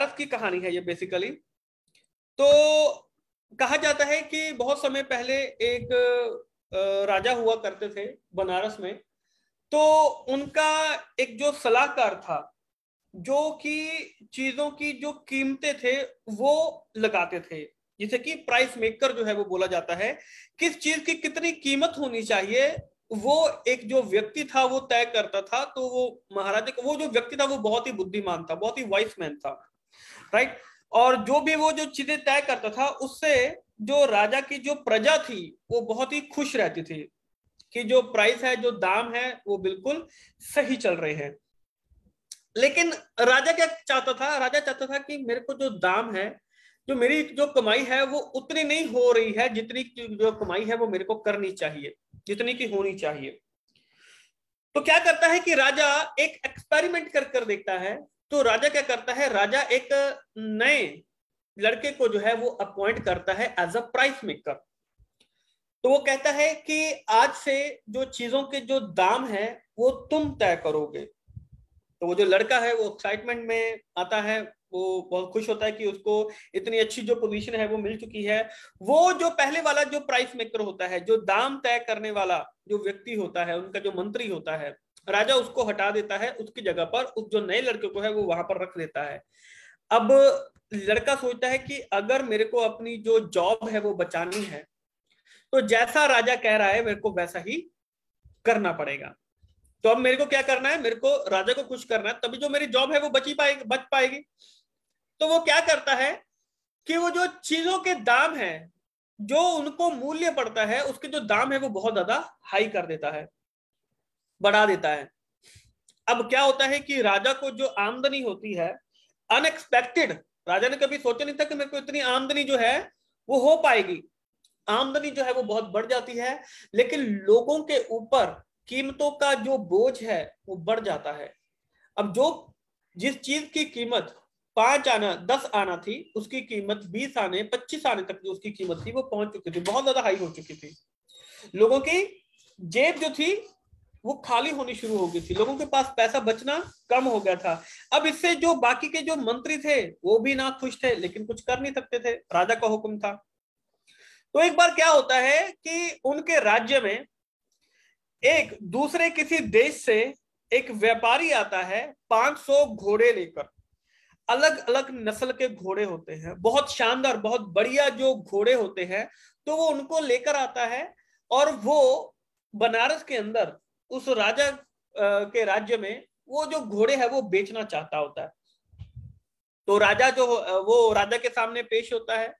भारत की कहानी है ये बेसिकली तो कहा जाता है कि बहुत समय पहले एक राजा हुआ करते थे बनारस में तो उनका एक जो सलाहकार था जो कि चीजों की जो कीमतें थे वो लगाते थे जिसे कि प्राइस मेकर जो है वो बोला जाता है किस चीज की कितनी कीमत होनी चाहिए वो एक जो व्यक्ति था वो तय करता था तो वो महाराजा वो जो व्यक्ति था वो बहुत ही बुद्धिमान था बहुत ही वाइस मैन था राइट और जो भी वो जो चीजें तय करता था उससे जो राजा की जो प्रजा थी वो बहुत ही खुश रहती थी कि जो प्राइस है जो दाम है वो बिल्कुल सही चल रहे हैं लेकिन राजा क्या चाहता था राजा चाहता था कि मेरे को जो दाम है जो मेरी जो कमाई है वो उतनी नहीं हो रही है जितनी की जो कमाई है वो मेरे को करनी चाहिए जितनी की होनी चाहिए तो क्या करता है कि राजा एक एक्सपेरिमेंट कर कर देखता है तो राजा क्या करता है राजा एक नए लड़के को जो है वो अपॉइंट करता है एज अ प्राइस मेकर तो वो कहता है कि आज से जो चीजों के जो दाम है वो तुम तय करोगे तो वो जो लड़का है वो एक्साइटमेंट में आता है वो बहुत खुश होता है कि उसको इतनी अच्छी जो पोजीशन है वो मिल चुकी है वो जो पहले वाला जो प्राइस मेकर होता है जो दाम तय करने वाला जो व्यक्ति होता है उनका जो मंत्री होता है राजा उसको हटा देता है उसकी जगह पर उस जो नए लड़के को है वो वहां पर रख देता है अब लड़का सोचता है कि अगर मेरे को अपनी जो जॉब है वो बचानी है तो जैसा राजा कह रहा है मेरे को वैसा ही करना पड़ेगा तो अब मेरे को क्या करना है मेरे को राजा को खुश करना है तभी जो मेरी जॉब है वो बची पाएगी बच पाएगी तो वो क्या करता है कि वो जो चीजों के दाम है जो उनको मूल्य पड़ता है उसके जो दाम है वो बहुत ज्यादा हाई कर देता है बढ़ा देता है अब क्या होता है कि राजा को जो आमदनी होती है अनएक्सपेक्टेड राजा ने कभी सोचा नहीं था कि मेरे को इतनी आमदनी जो है वो हो पाएगी आमदनी जो है वो बहुत बढ़ जाती है लेकिन लोगों के ऊपर कीमतों का जो बोझ है वो बढ़ जाता है अब जो जिस चीज की कीमत पांच आना दस आना थी उसकी कीमत बीस आने पच्चीस आने तक जो उसकी कीमत थी वो पहुंच चुकी थी बहुत ज्यादा हाई हो चुकी थी लोगों की जेब जो थी वो खाली होनी शुरू हो गई थी लोगों के पास पैसा बचना कम हो गया था अब इससे जो बाकी के जो मंत्री थे वो भी ना खुश थे लेकिन कुछ कर नहीं सकते थे राजा का हुक्म था तो एक बार क्या होता है कि उनके राज्य में एक दूसरे किसी देश से एक व्यापारी आता है 500 घोड़े लेकर अलग अलग नस्ल के घोड़े होते हैं बहुत शानदार बहुत बढ़िया जो घोड़े होते हैं तो वो उनको लेकर आता है और वो बनारस के अंदर उस राजा के राज्य में वो जो घोड़े है वो बेचना चाहता होता है तो राजा जो वो राजा के सामने पेश होता है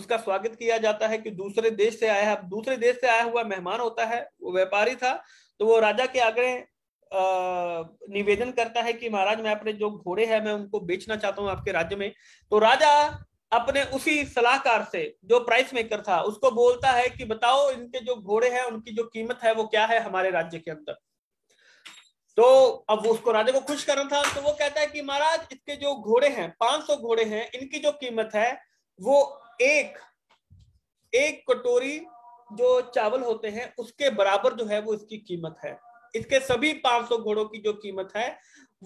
उसका स्वागत किया जाता है कि दूसरे देश से आया है दूसरे देश से आया हुआ मेहमान होता है वो व्यापारी था तो वो राजा के आगे निवेदन करता है कि महाराज मैं अपने जो घोड़े हैं मैं उनको बेचना चाहता हूँ आपके राज्य में तो राजा अपने उसी सलाहकार से जो प्राइस मेकर था उसको बोलता है कि बताओ इनके जो घोड़े हैं उनकी जो कीमत है वो क्या है हमारे राज्य के अंदर तो अब उसको राजा को खुश करना था तो वो कहता है कि महाराज इसके जो घोड़े हैं 500 घोड़े हैं इनकी जो कीमत है वो एक एक कटोरी जो चावल होते हैं उसके बराबर जो है वो इसकी कीमत है इसके सभी 500 घोड़ों की जो कीमत है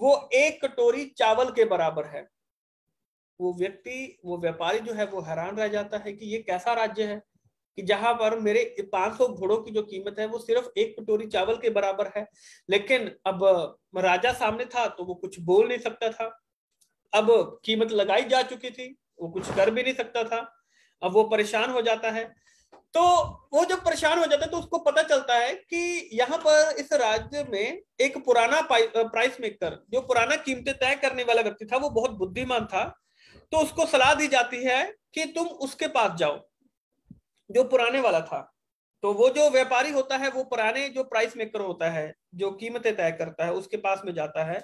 वो एक कटोरी चावल के बराबर है वो व्यक्ति वो व्यापारी जो है वो हैरान रह जाता है कि ये कैसा राज्य है कि जहां पर मेरे 500 घोड़ों की जो कीमत है वो सिर्फ एक कटोरी चावल के बराबर है लेकिन अब राजा सामने था तो वो कुछ बोल नहीं सकता था अब कीमत लगाई जा चुकी थी वो कुछ कर भी नहीं सकता था अब वो परेशान हो जाता है तो वो जब परेशान हो जाता है तो उसको पता चलता है कि यहाँ पर इस राज्य में एक पुराना प्राइस मेकर जो पुराना कीमतें तय करने वाला व्यक्ति था वो बहुत बुद्धिमान था तो उसको सलाह दी जाती है कि तुम उसके पास जाओ जो पुराने वाला था तो वो जो व्यापारी होता है वो पुराने जो प्राइस मेकर होता है जो कीमतें तय करता है उसके पास में जाता है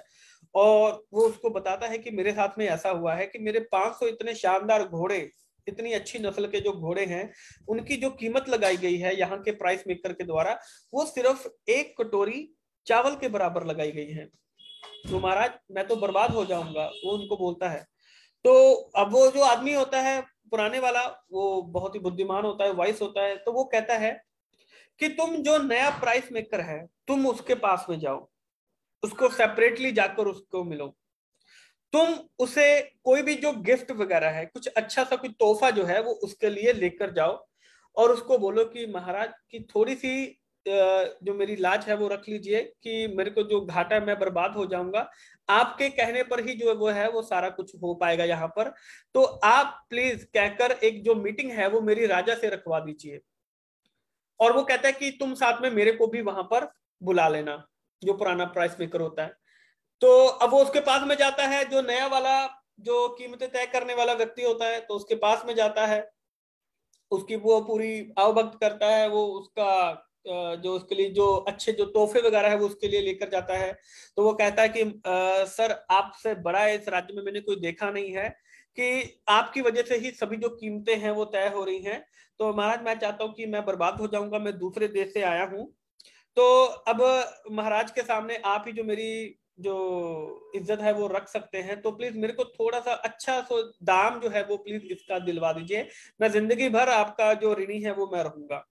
और वो उसको बताता है कि मेरे साथ में ऐसा हुआ है कि मेरे 500 इतने शानदार घोड़े इतनी अच्छी नस्ल के जो घोड़े हैं उनकी जो कीमत लगाई गई है यहाँ के प्राइस मेकर के द्वारा वो सिर्फ एक कटोरी चावल के बराबर लगाई गई है तो महाराज मैं तो बर्बाद हो जाऊंगा वो उनको बोलता है तो अब वो जो आदमी होता है पुराने वाला वो बहुत ही बुद्धिमान होता है वाइस होता है तो वो कहता है कि तुम जो नया प्राइस मेकर है तुम उसके पास में जाओ उसको सेपरेटली जाकर उसको मिलो तुम उसे कोई भी जो गिफ्ट वगैरह है कुछ अच्छा सा कोई तोहफा जो है वो उसके लिए लेकर जाओ और उसको बोलो कि महाराज की थोड़ी सी जो मेरी लाज है वो रख लीजिए कि मेरे को जो घाटा है मैं बर्बाद हो जाऊंगा आपके कहने पर ही जो वो है वो सारा कुछ हो पाएगा यहाँ पर तो आप प्लीज कहकर एक जो मीटिंग है वो मेरी राजा से रखवा दीजिए और वो कहता है कि तुम साथ में मेरे को भी वहां पर बुला लेना जो पुराना प्राइस मेकर होता है तो अब वो उसके पास में जाता है जो नया वाला जो कीमतें तय करने वाला व्यक्ति होता है तो उसके पास में जाता है उसकी वो पूरी आवभक्त करता है वो उसका जो उसके लिए जो अच्छे जो तोहफे वगैरह है वो उसके लिए लेकर जाता है तो वो कहता है कि आ, सर आपसे बड़ा इस राज्य में मैंने कोई देखा नहीं है कि आपकी वजह से ही सभी जो कीमतें हैं वो तय हो रही हैं तो महाराज मैं चाहता हूँ कि मैं बर्बाद हो जाऊंगा मैं दूसरे देश से आया हूँ तो अब महाराज के सामने आप ही जो मेरी जो इज्जत है वो रख सकते हैं तो प्लीज मेरे को थोड़ा सा अच्छा सो दाम जो है वो प्लीज इसका दिलवा दीजिए मैं जिंदगी भर आपका जो ऋणी है वो मैं रहूंगा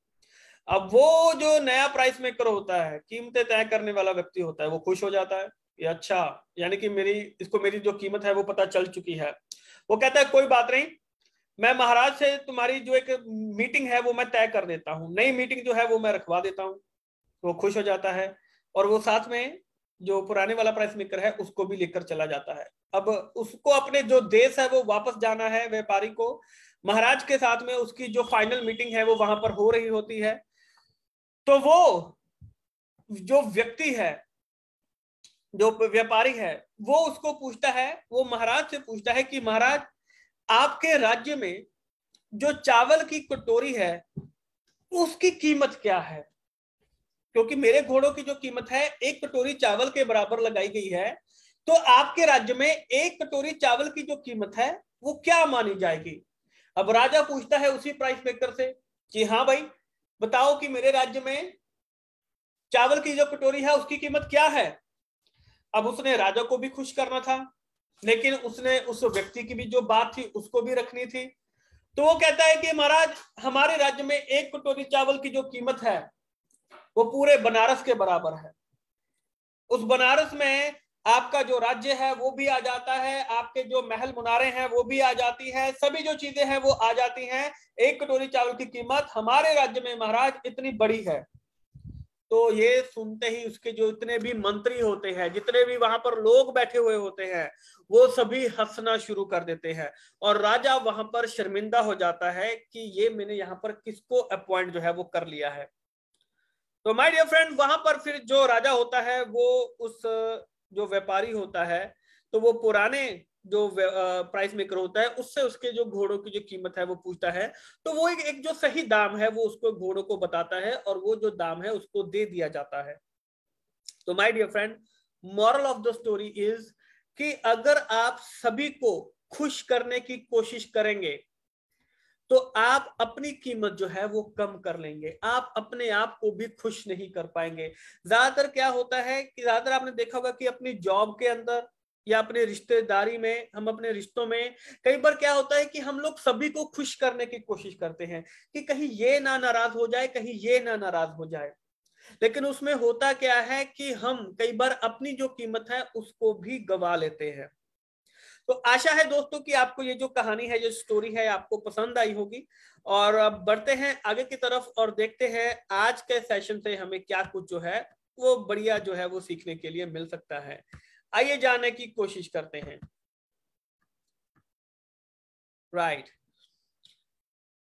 अब वो जो नया प्राइस मेकर होता है कीमतें तय करने वाला व्यक्ति होता है वो खुश हो जाता है ये अच्छा यानी कि मेरी इसको मेरी जो कीमत है वो पता चल चुकी है वो कहता है कोई बात नहीं मैं महाराज से तुम्हारी जो एक मीटिंग है वो मैं तय कर देता हूँ नई मीटिंग जो है वो मैं रखवा देता हूँ वो खुश हो जाता है और वो साथ में जो पुराने वाला प्राइस मेकर है उसको भी लेकर चला जाता है अब उसको अपने जो देश है वो वापस जाना है व्यापारी को महाराज के साथ में उसकी जो फाइनल मीटिंग है वो वहां पर हो रही होती है तो वो जो व्यक्ति है जो व्यापारी है वो उसको पूछता है वो महाराज से पूछता है कि महाराज आपके राज्य में जो चावल की कटोरी है उसकी कीमत क्या है क्योंकि मेरे घोड़ों की जो कीमत है एक कटोरी चावल के बराबर लगाई गई है तो आपके राज्य में एक कटोरी चावल की जो कीमत है वो क्या मानी जाएगी अब राजा पूछता है उसी प्राइस मेकर से कि हाँ भाई बताओ कि मेरे राज्य में चावल की जो कटोरी है उसकी कीमत क्या है अब उसने राजा को भी खुश करना था लेकिन उसने उस व्यक्ति की भी जो बात थी उसको भी रखनी थी तो वो कहता है कि महाराज हमारे राज्य में एक कटोरी चावल की जो कीमत है वो पूरे बनारस के बराबर है उस बनारस में आपका जो राज्य है वो भी आ जाता है आपके जो महल मुनारे हैं वो भी आ जाती है सभी जो चीजें हैं वो आ जाती हैं एक कटोरी चावल की कीमत हमारे राज्य में महाराज इतनी बड़ी है तो ये सुनते ही उसके जो इतने भी मंत्री होते हैं जितने भी वहां पर लोग बैठे हुए होते हैं वो सभी हंसना शुरू कर देते हैं और राजा वहां पर शर्मिंदा हो जाता है कि ये मैंने यहाँ पर किसको अपॉइंट जो है वो कर लिया है तो माय डियर फ्रेंड वहां पर फिर जो राजा होता है वो उस जो व्यापारी होता है तो वो पुराने जो प्राइस मेकर होता है उससे उसके जो घोड़ों की जो कीमत है वो पूछता है तो वो एक, एक जो सही दाम है वो उसको घोड़ों को बताता है और वो जो दाम है उसको दे दिया जाता है तो my dear friend moral of the story is कि अगर आप सभी को खुश करने की कोशिश करेंगे तो आप अपनी कीमत जो है वो कम कर लेंगे आप अपने आप को भी खुश नहीं कर पाएंगे ज्यादातर क्या होता है कि ज्यादातर आपने देखा होगा कि अपनी जॉब के अंदर या अपने रिश्तेदारी में हम अपने रिश्तों में कई बार क्या होता है कि हम लोग सभी को खुश करने की कोशिश करते हैं कि कहीं ये ना नाराज हो जाए कहीं ये ना नाराज हो जाए लेकिन उसमें होता क्या है कि हम कई बार अपनी जो कीमत है उसको भी गवा लेते हैं तो आशा है दोस्तों कि आपको ये जो कहानी है जो स्टोरी है आपको पसंद आई होगी और अब बढ़ते हैं आगे की तरफ और देखते हैं आज के सेशन से हमें क्या कुछ जो है वो बढ़िया जो है वो सीखने के लिए मिल सकता है आइए जाने की कोशिश करते हैं right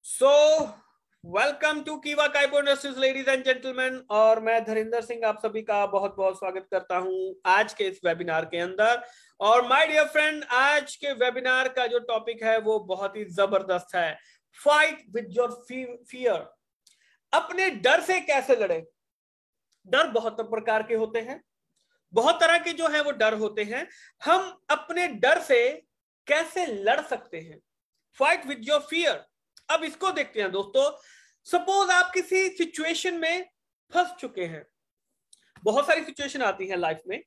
so so, welcome to कीवा काइपो इंडस्ट्रीज लेडीज एंड जेंटलमैन और मैं धरिंदर सिंह आप सभी का बहुत बहुत स्वागत करता हूं आज के इस वेबिनार के अंदर और माय डियर फ्रेंड आज के वेबिनार का जो टॉपिक है वो बहुत ही जबरदस्त है फाइट विद योर फियर अपने डर से कैसे लड़े डर बहुत प्रकार के होते हैं बहुत तरह के जो है वो डर होते हैं हम अपने डर से कैसे लड़ सकते हैं फाइट विद योर फियर अब इसको देखते हैं दोस्तों सपोज आप किसी सिचुएशन में फंस चुके हैं बहुत सारी सिचुएशन आती है लाइफ में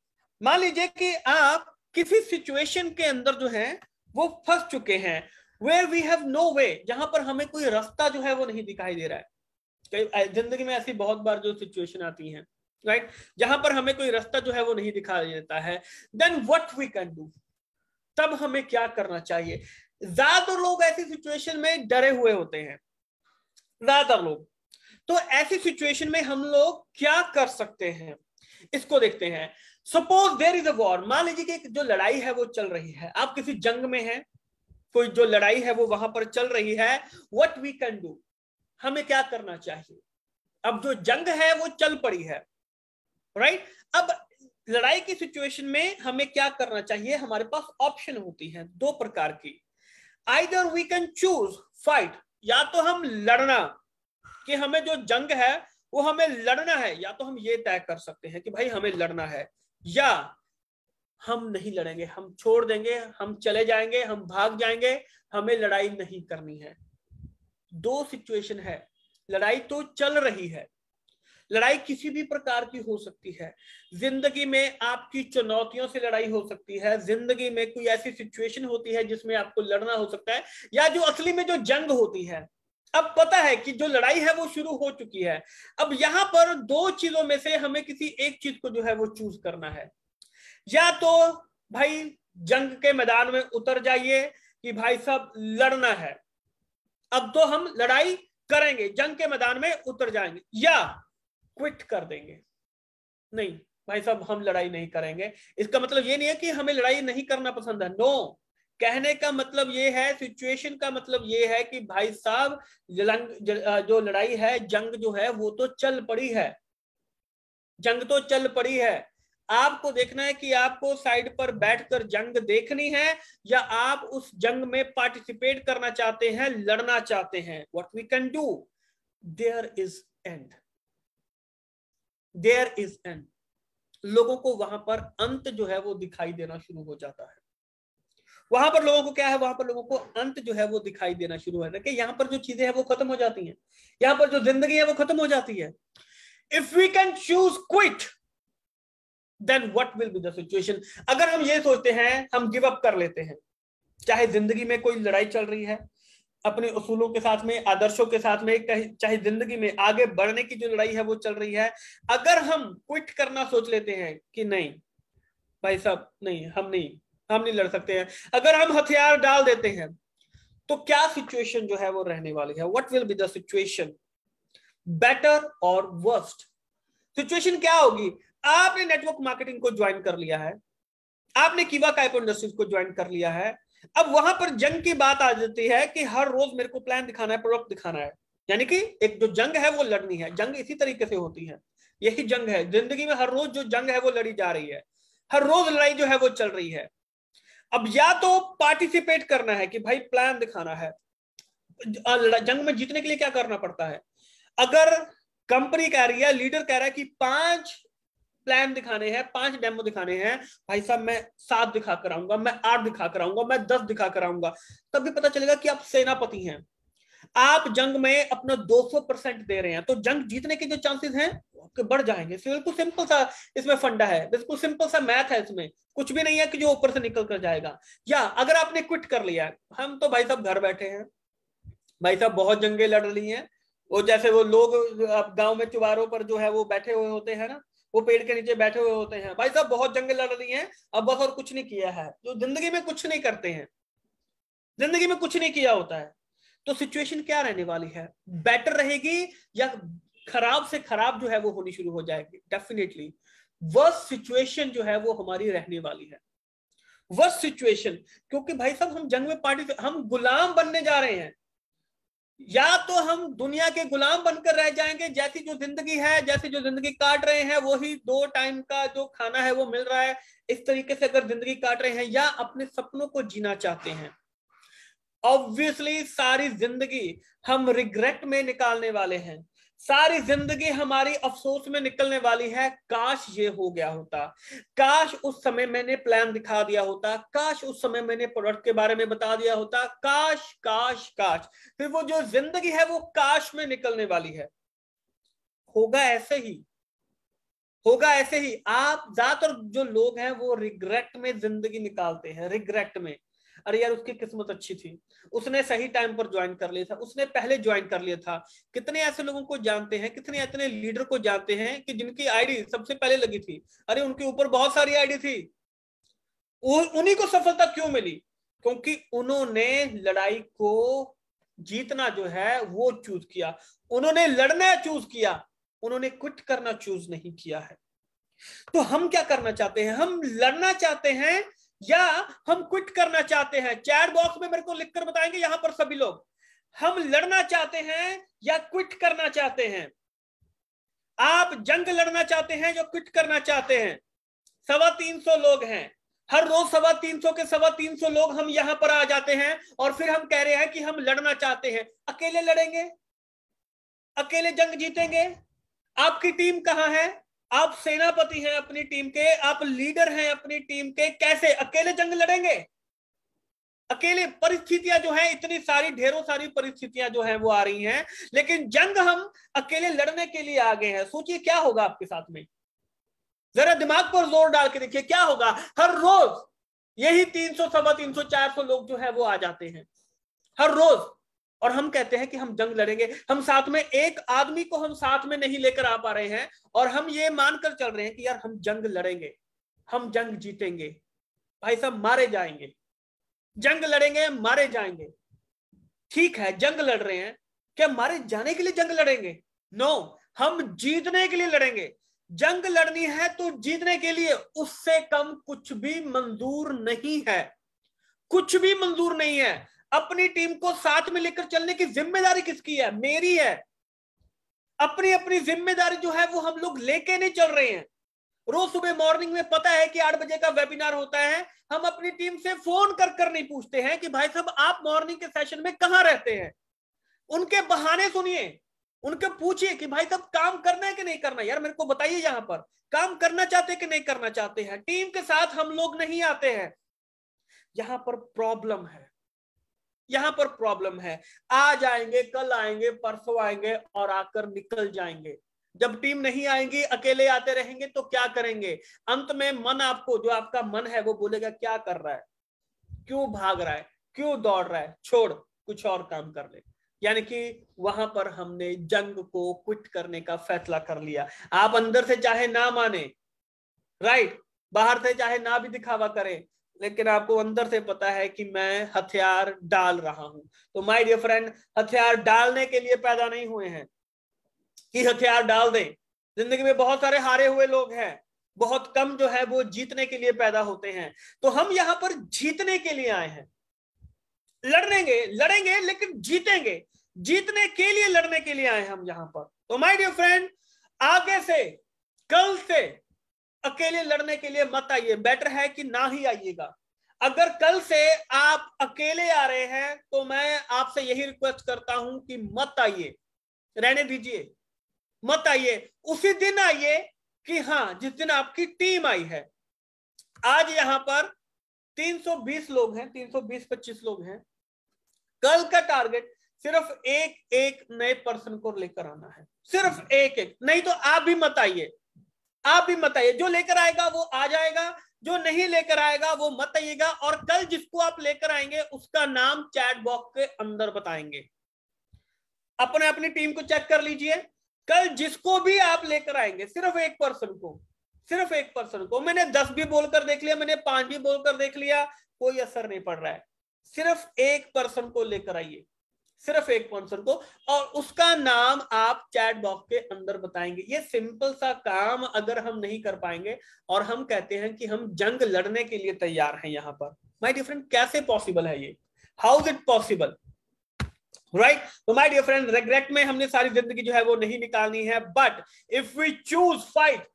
मान लीजिए कि आप किसी सिचुएशन के अंदर जो है वो फंस चुके हैं where we have no way जहां पर हमें कोई रास्ता जो है वो नहीं दिखाई दे रहा है जिंदगी में ऐसी बहुत बार जो सिचुएशन आती है राइट right? जहां पर हमें कोई रास्ता जो है वो नहीं दिखाई देता है then what we can do तब हमें क्या करना चाहिए ज्यादातर लोग ऐसी सिचुएशन में डरे हुए होते हैं ज्यादातर लोग तो ऐसी सिचुएशन में हम लोग क्या कर सकते हैं इसको देखते हैं suppose there is a war मान लीजिए कि जो लड़ाई है वो चल रही है आप किसी जंग में हैं कोई जो लड़ाई है वो वहां पर चल रही है वट वी कैन डू हमें क्या करना चाहिए अब जो जंग है वो चल पड़ी है राइट right? अब लड़ाई की सिचुएशन में हमें क्या करना चाहिए हमारे पास ऑप्शन होती है दो प्रकार की either we can choose fight या तो हम लड़ना कि हमें जो जंग है वो हमें लड़ना है या तो हम ये तय कर सकते हैं कि भाई हमें लड़ना है या हम नहीं लड़ेंगे हम छोड़ देंगे हम चले जाएंगे हम भाग जाएंगे हमें लड़ाई नहीं करनी है दो सिचुएशन है लड़ाई तो चल रही है लड़ाई किसी भी प्रकार की हो सकती है जिंदगी में आपकी चुनौतियों से लड़ाई हो सकती है जिंदगी में कोई ऐसी सिचुएशन होती है जिसमें आपको लड़ना हो सकता है या जो असली में जो जंग होती है अब पता है कि जो लड़ाई है वो शुरू हो चुकी है अब यहां पर दो चीजों में से हमें किसी एक चीज को जो है वो चूज करना है या तो भाई जंग के मैदान में उतर जाइए कि भाई साहब लड़ना है अब तो हम लड़ाई करेंगे जंग के मैदान में उतर जाएंगे या क्विट कर देंगे नहीं भाई साहब हम लड़ाई नहीं करेंगे इसका मतलब ये नहीं है कि हमें लड़ाई नहीं करना पसंद है नो कहने का मतलब ये है सिचुएशन का मतलब ये है कि भाई साहब जो लड़ाई है जंग जो है वो तो चल पड़ी है जंग तो चल पड़ी है आपको देखना है कि आपको साइड पर बैठकर जंग देखनी है या आप उस जंग में पार्टिसिपेट करना चाहते हैं लड़ना चाहते हैं what we can do there is and there is an लोगों को वहां पर अंत जो है वो दिखाई देना शुरू हो जाता है वहां पर लोगों को क्या है वहां पर लोगों को अंत जो है वो दिखाई देना शुरू है कि यहाँ पर जो चीजें हैं वो खत्म हो जाती हैं यहाँ पर जो जिंदगी है वो खत्म हो जाती है if we can choose quit then what will be the situation अगर हम ये सोचते हैं हम गिव अप कर लेते हैं चाहे जिंदगी में कोई लड़ाई चल रही है अपने उसूलों के साथ में आदर्शों के साथ में चाहे जिंदगी में आगे बढ़ने की जो लड़ाई है वो चल रही है अगर हम क्विट करना सोच लेते हैं कि नहीं भाई साहब नहीं हम नहीं हम नहीं लड़ सकते हैं अगर हम हथियार डाल देते हैं तो क्या सिचुएशन जो है वो रहने वाली है what will be the situation better और वर्स्ट सिचुएशन क्या होगी आपने नेटवर्क मार्केटिंग को ज्वाइन कर लिया है आपने कीवा काइपो इंडस्ट्रीज को ज्वाइन कर लिया है अब वहां पर जंग की बात आ जाती है कि हर रोज मेरे को प्लान दिखाना है प्रोडक्ट दिखाना है यानी कि एक जो जंग है वो लड़नी है जंग इसी तरीके से होती है यही जंग है जिंदगी में हर रोज जो जंग है वो लड़ी जा रही है हर रोज लड़ाई जो है वो चल रही है अब या तो पार्टिसिपेट करना है कि भाई प्लान दिखाना है जंग में जीतने के लिए क्या करना पड़ता है अगर कंपनी कह रही है लीडर कह रहा है कि पांच प्लान दिखाने हैं पांच डेमो दिखाने हैं भाई साहब मैं सात दिखा कराऊंगा मैं आठ दिखा कराऊंगा मैं दस दिखा कराऊंगा तब भी पता चलेगा कि आप सेनापति हैं आप जंग में अपना 200 परसेंट दे रहे हैं तो जंग जीतने के जो चांसेस हैं आपके बढ़ जाएंगे बिल्कुल सिंपल सा इसमें फंडा है बिल्कुल सिंपल सा मैथ है इसमें कुछ भी नहीं है कि जो ऊपर से निकल कर जाएगा या अगर आपने क्विट कर लिया हम तो भाई साहब घर बैठे हैं भाई साहब बहुत जंगे लड़ रही हैं वो जैसे वो लोग आप गांव में चुबारों पर जो है वो बैठे हुए होते हैं ना वो पेड़ के नीचे बैठे हुए होते हैं भाई साहब बहुत जंग लड़ रही हैं अब बस और कुछ नहीं किया है जो जिंदगी में कुछ नहीं करते हैं जिंदगी में कुछ नहीं किया होता है तो सिचुएशन क्या रहने वाली है बेटर रहेगी या खराब से खराब जो है वो होनी शुरू हो जाएगी डेफिनेटली वर्स्ट सिचुएशन जो है वो हमारी रहने वाली है वर्स्ट सिचुएशन क्योंकि भाई साहब हम जंग में पार्टी हम गुलाम बनने जा रहे हैं या तो हम दुनिया के गुलाम बनकर रह जाएंगे जैसी जो जिंदगी है जैसी जो जिंदगी काट रहे हैं वही दो टाइम का जो खाना है वो मिल रहा है इस तरीके से अगर जिंदगी काट रहे हैं या अपने सपनों को जीना चाहते हैं ऑब्वियसली सारी जिंदगी हम रिग्रेट में निकालने वाले हैं सारी जिंदगी हमारी अफसोस में निकलने वाली है काश ये हो गया होता काश उस समय मैंने प्लान दिखा दिया होता काश उस समय मैंने प्रोडक्ट के बारे में बता दिया होता काश काश काश फिर वो जो जिंदगी है वो काश में निकलने वाली है होगा ऐसे ही होगा ऐसे ही आप ज्यादातर जो लोग हैं वो रिग्रेट में जिंदगी निकालते हैं रिग्रेट में अरे यार उसकी किस्मत अच्छी थी उसने सही टाइम पर ज्वाइन कर लिया था उसने पहले ज्वाइन कर लिया था कितने ऐसे लोगों को जानते हैं कितने इतने लीडर को जानते हैं कि जिनकी आईडी सबसे पहले लगी थी अरे उनके ऊपर बहुत सारी आईडी थी उन्हीं को सफलता क्यों मिली क्योंकि उन्होंने लड़ाई को जीतना जो है वो चूज किया उन्होंने लड़ना चूज किया उन्होंने क्विट करना चूज नहीं किया है तो हम क्या करना चाहते हैं हम लड़ना चाहते हैं या हम क्विट करना लड़ना चाहते हैं चैट बॉक्स में मेरे को लिखकर बताएंगे यहां पर सभी लोग हम लड़ना चाहते हैं या क्विट करना चाहते हैं आप जंग लड़ना चाहते हैं या क्विट करना चाहते हैं सवा तीन सौ लोग हैं हर रोज सवा तीन सौ के सवा तीन सौ लोग हम यहां पर आ जाते हैं और फिर हम कह रहे हैं कि हम लड़ना चाहते हैं अकेले लड़ेंगे अकेले जंग जीतेंगे आपकी टीम कहाँ है आप सेनापति हैं अपनी टीम के आप लीडर हैं अपनी टीम के कैसे अकेले जंग लड़ेंगे अकेले परिस्थितियां जो है इतनी सारी ढेरों सारी परिस्थितियां जो है वो आ रही हैं लेकिन जंग हम अकेले लड़ने के लिए आ गए हैं सोचिए क्या होगा आपके साथ में जरा दिमाग पर जोर डाल के देखिए क्या होगा हर रोज यही तीन सौ सवा तीन सौ चार सौ लोग जो है वो आ जाते हैं हर रोज और हम कहते हैं कि हम जंग लड़ेंगे हम साथ में एक आदमी को हम साथ में नहीं लेकर आ पा रहे हैं और हम ये मानकर चल रहे हैं कि यार हम जंग लड़ेंगे हम जंग जीतेंगे भाई साहब मारे जाएंगे जंग लड़ेंगे मारे जाएंगे ठीक है जंग लड़ रहे हैं क्या मारे जाने के लिए जंग लड़ेंगे नो हम जीतने के लिए लड़ेंगे जंग लड़नी है तो जीतने के लिए उससे कम कुछ भी मंजूर नहीं है कुछ भी मंजूर नहीं है अपनी टीम को साथ में लेकर चलने की जिम्मेदारी किसकी है मेरी है अपनी अपनी जिम्मेदारी जो है वो हम लोग लेके नहीं चल रहे हैं रोज सुबह मॉर्निंग में पता है कि आठ बजे का वेबिनार होता है हम अपनी टीम से फोन कर कर नहीं पूछते हैं कि भाई साहब आप मॉर्निंग के सेशन में कहा रहते हैं उनके बहाने सुनिए उनके पूछिए कि भाई साहब काम करना है कि नहीं करना यार मेरे को बताइए यहां पर काम करना चाहते कि नहीं करना चाहते हैं टीम के साथ हम लोग नहीं आते हैं यहां पर प्रॉब्लम है यहां पर प्रॉब्लम है आज आएंगे कल आएंगे परसों आएंगे और आकर निकल जाएंगे जब टीम नहीं आएगी अकेले आते रहेंगे तो क्या करेंगे अंत में मन आपको जो आपका मन है वो बोलेगा क्या कर रहा है क्यों भाग रहा है क्यों दौड़ रहा है छोड़ कुछ और काम कर ले यानी कि वहां पर हमने जंग को क्विट करने का फैसला कर लिया आप अंदर से चाहे ना माने राइट बाहर से चाहे ना भी दिखावा करें लेकिन आपको अंदर से पता है कि मैं हथियार डाल रहा हूं तो माय डियर फ्रेंड हथियार डालने के लिए पैदा नहीं हुए हैं कि हथियार डाल दें जिंदगी में बहुत सारे हारे हुए लोग हैं बहुत कम जो है वो जीतने के लिए पैदा होते हैं तो हम यहां पर जीतने के लिए आए हैं लड़ेंगे लड़ेंगे लेकिन जीतेंगे जीतने के लिए लड़ने के लिए आए हम यहां पर तो माय डियर फ्रेंड आगे से कल से अकेले लड़ने के लिए मत आइए बेटर है कि ना ही आइएगा अगर कल से आप अकेले आ रहे हैं तो मैं आपसे यही रिक्वेस्ट करता हूं कि मत आइए रहने दीजिए मत आइए उसी दिन आइए कि हाँ जिस दिन आपकी टीम आई है आज यहां पर 320 लोग हैं 320-25 लोग हैं कल का टारगेट सिर्फ एक एक नए पर्सन को लेकर आना है सिर्फ एक एक नहीं तो आप भी मत आइए आप भी मत आइए जो लेकर आएगा वो आ जाएगा जो नहीं लेकर आएगा वो मत आइएगा और कल जिसको आप लेकर आएंगे उसका नाम चैट बॉक्स के अंदर बताएंगे अपने अपनी टीम को चेक कर लीजिए कल जिसको भी आप लेकर आएंगे सिर्फ एक पर्सन को सिर्फ एक पर्सन को मैंने दस भी बोलकर देख लिया मैंने पांच भी बोलकर देख लिया कोई असर नहीं पड़ रहा है सिर्फ एक पर्सन को लेकर आइए सिर्फ एक पर्सन को और उसका नाम आप चैट बॉक्स के अंदर बताएंगे ये सिंपल सा काम अगर हम नहीं कर पाएंगे और हम कहते हैं कि हम जंग लड़ने के लिए तैयार हैं यहां पर माई डिफरेंट कैसे पॉसिबल है ये how is it possible right तो माय डियर फ्रेंड रिग्रेट में हमने सारी जिंदगी जो है वो नहीं निकालनी है but if we choose fight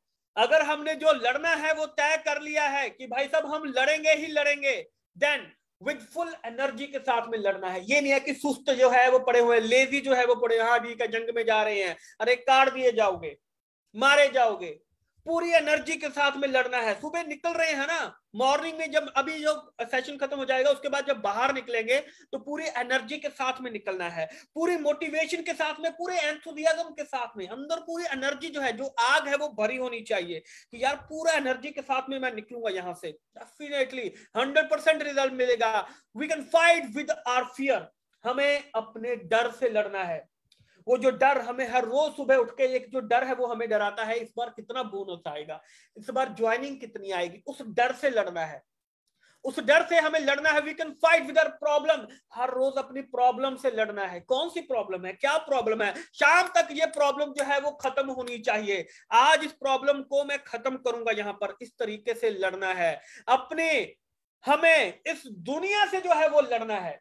अगर हमने जो लड़ना है वो तय कर लिया है कि भाई सब हम लड़ेंगे ही लड़ेंगे देन विद फुल एनर्जी के साथ में लड़ना है ये नहीं है कि सुस्त जो है वो पड़े हुए लेजी जो है वो पड़े हाँ जी का जंग में जा रहे हैं अरे काट दिए जाओगे मारे जाओगे पूरी एनर्जी के साथ में लड़ना है सुबह निकल रहे हैं ना मॉर्निंग में जब अभी जो सेशन खत्म हो जाएगा उसके बाद जब बाहर निकलेंगे तो पूरी एनर्जी के साथ में निकलना है पूरी मोटिवेशन के साथ में पूरे एंथुजियाज्म के साथ में अंदर पूरी एनर्जी जो है जो आग है वो भरी होनी चाहिए कि यार पूरा एनर्जी के साथ में मैं निकलूंगा यहाँ से डेफिनेटली हंड्रेड परसेंट रिजल्ट मिलेगा we can fight with our fear हमें अपने डर से लड़ना है वो जो डर हमें हर रोज सुबह उठ के एक जो डर है वो हमें डराता है इस बार कितना बोनस आएगा इस बार ज्वाइनिंग कितनी आएगी उस डर से लड़ना है उस डर से हमें लड़ना है we can fight with problem हर रोज अपनी प्रॉब्लम से लड़ना है कौन सी प्रॉब्लम है क्या प्रॉब्लम है शाम तक ये प्रॉब्लम जो है वो खत्म होनी चाहिए आज इस प्रॉब्लम को मैं खत्म करूंगा यहां पर इस तरीके से लड़ना है अपने हमें इस दुनिया से जो है वो लड़ना है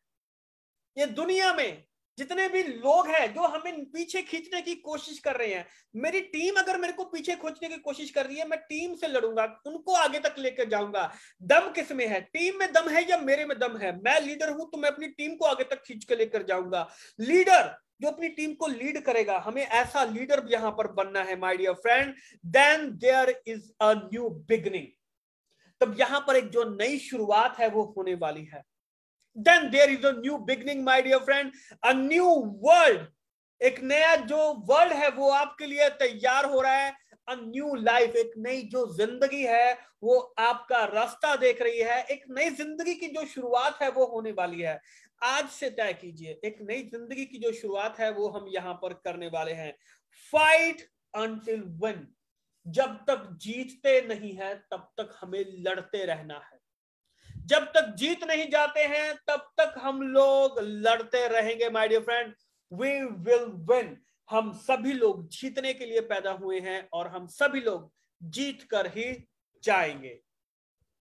ये दुनिया में जितने भी लोग हैं जो हमें पीछे खींचने की कोशिश कर रहे हैं मेरी टीम अगर मेरे को पीछे खोजने की कोशिश कर रही है मैं टीम से लड़ूंगा उनको आगे तक लेकर जाऊंगा दम किस में है टीम में दम है या मेरे में दम है मैं लीडर हूं तो मैं अपनी टीम को आगे तक खींच के लेकर जाऊंगा लीडर जो अपनी टीम को लीड करेगा हमें ऐसा लीडर यहां पर बनना है my dear friend then there is a new beginning तब यहां पर एक जो नई शुरुआत है वो होने वाली है then there is a new beginning my dear friend a new world एक नया जो वर्ल्ड है वो आपके लिए तैयार हो रहा है अ न्यू लाइफ एक नई जो जिंदगी है वो आपका रास्ता देख रही है एक नई जिंदगी की जो शुरुआत है वो होने वाली है आज से तय कीजिए एक नई जिंदगी की जो शुरुआत है वो हम यहाँ पर करने वाले हैं फाइट अंटिल वन जब तक जीतते नहीं है तब तक हमें लड़ते रहना है जब तक जीत नहीं जाते हैं तब तक हम लोग लड़ते रहेंगे my dear friend we will win हम सभी लोग जीतने के लिए पैदा हुए हैं और हम सभी लोग जीत कर ही जाएंगे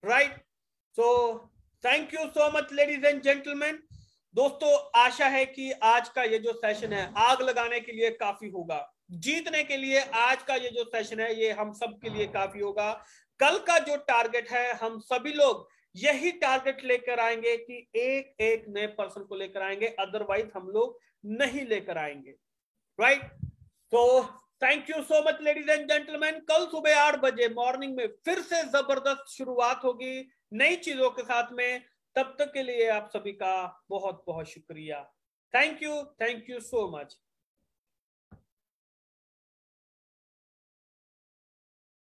right so thank you so much ladies and gentlemen दोस्तों आशा है कि आज का ये जो सेशन है आग लगाने के लिए काफी होगा जीतने के लिए आज का ये जो सेशन है ये हम सब के लिए काफी होगा कल का जो टारगेट है हम सभी लोग यही टारगेट लेकर आएंगे कि एक एक नए पर्सन को लेकर आएंगे अदरवाइज हम लोग नहीं लेकर आएंगे राइट तो thank you so much ladies and gentlemen कल सुबह आठ बजे मॉर्निंग में फिर से जबरदस्त शुरुआत होगी नई चीजों के साथ में तब तक के लिए आप सभी का बहुत बहुत शुक्रिया thank you thank you so much